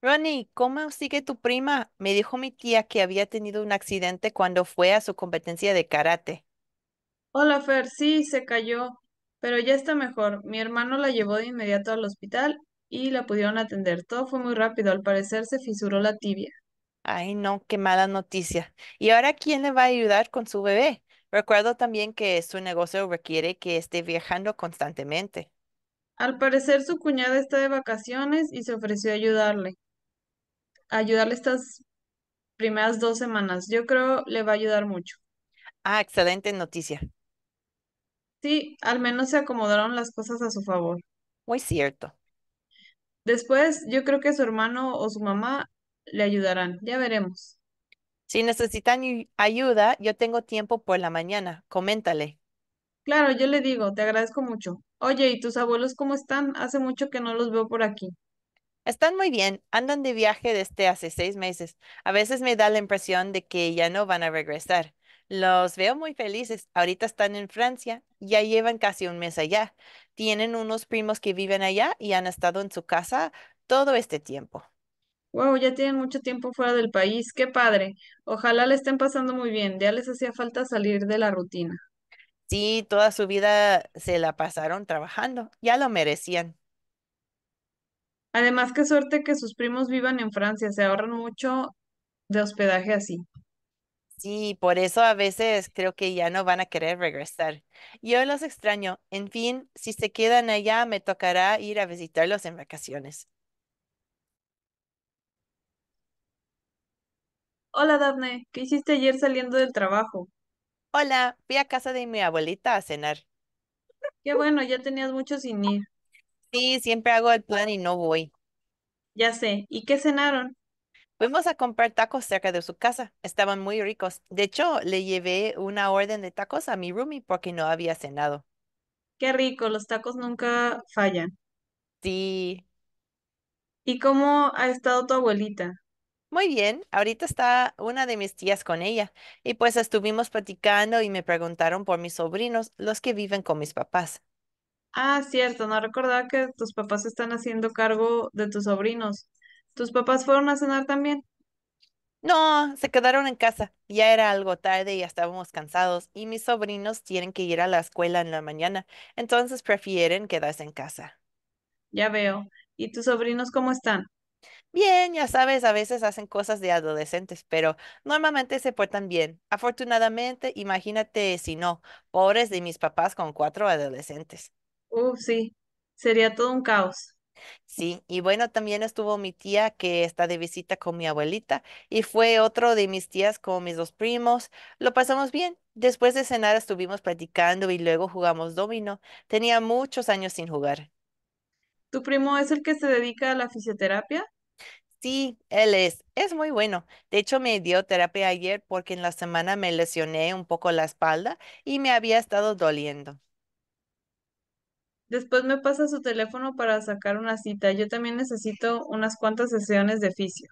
Ronnie, ¿cómo sigue tu prima? Me dijo mi tía que había tenido un accidente cuando fue a su competencia de karate. Hola, Fer, sí, se cayó, pero ya está mejor. Mi hermano la llevó de inmediato al hospital y la pudieron atender. Todo fue muy rápido, al parecer se fisuró la tibia. Ay, no, qué mala noticia. ¿Y ahora quién le va a ayudar con su bebé? Recuerdo también que su negocio requiere que esté viajando constantemente. Al parecer su cuñada está de vacaciones y se ofreció a ayudarle ayudarle estas primeras dos semanas. Yo creo le va a ayudar mucho. Ah, excelente noticia. Sí, al menos se acomodaron las cosas a su favor. Muy cierto. Después, yo creo que su hermano o su mamá le ayudarán. Ya veremos. Si necesitan ayuda, yo tengo tiempo por la mañana. Coméntale. Claro, yo le digo, te agradezco mucho. Oye, ¿y tus abuelos cómo están? Hace mucho que no los veo por aquí. Están muy bien, andan de viaje desde hace seis meses. A veces me da la impresión de que ya no van a regresar. Los veo muy felices. Ahorita están en Francia, ya llevan casi un mes allá. Tienen unos primos que viven allá y han estado en su casa todo este tiempo. Wow, ya tienen mucho tiempo fuera del país. Qué padre. Ojalá le estén pasando muy bien. Ya les hacía falta salir de la rutina. Sí, toda su vida se la pasaron trabajando. Ya lo merecían. Además, qué suerte que sus primos vivan en Francia, se ahorran mucho de hospedaje así. Sí, por eso a veces creo que ya no van a querer regresar. Yo los extraño. En fin, si se quedan allá, me tocará ir a visitarlos en vacaciones. Hola, Dafne. ¿qué hiciste ayer saliendo del trabajo? Hola, fui a casa de mi abuelita a cenar. Qué bueno, ya tenías mucho sin ir. Sí, siempre hago el plan y no voy. Ya sé. ¿Y qué cenaron? Fuimos a comprar tacos cerca de su casa. Estaban muy ricos. De hecho, le llevé una orden de tacos a mi roomie porque no había cenado. Qué rico, los tacos nunca fallan. Sí, ¿Y cómo ha estado tu abuelita? muy bien. Ahorita está una de mis tías con ella. Y pues estuvimos platicando y me preguntaron por mis sobrinos, los que viven con mis papás. Ah, cierto, no recordaba que tus papás están haciendo cargo de tus sobrinos. ¿Tus papás fueron a cenar también? No, se quedaron en casa. Ya era algo tarde y ya estábamos cansados y mis sobrinos tienen que ir a la escuela en la mañana, entonces prefieren quedarse en casa. Ya veo. ¿Y tus sobrinos cómo están? Bien, ya sabes, a veces hacen cosas de adolescentes, pero normalmente se portan bien. Afortunadamente, imagínate si no, pobres de mis papás con cuatro adolescentes sí, sería todo un caos. Sí, y bueno, también estuvo mi tía que está de visita con mi abuelita y fue otro de mis tías con mis dos primos. Lo pasamos bien. Después de cenar estuvimos practicando y luego jugamos dominó. Tenía muchos años sin jugar. ¿Tu primo es el que se dedica a la fisioterapia? Sí, él es. Es muy bueno. De hecho, me dio terapia ayer porque en la semana me lesioné un poco la espalda y me había estado doliendo. Después me pasa su teléfono para sacar una cita. Yo también necesito unas cuantas sesiones de fisio.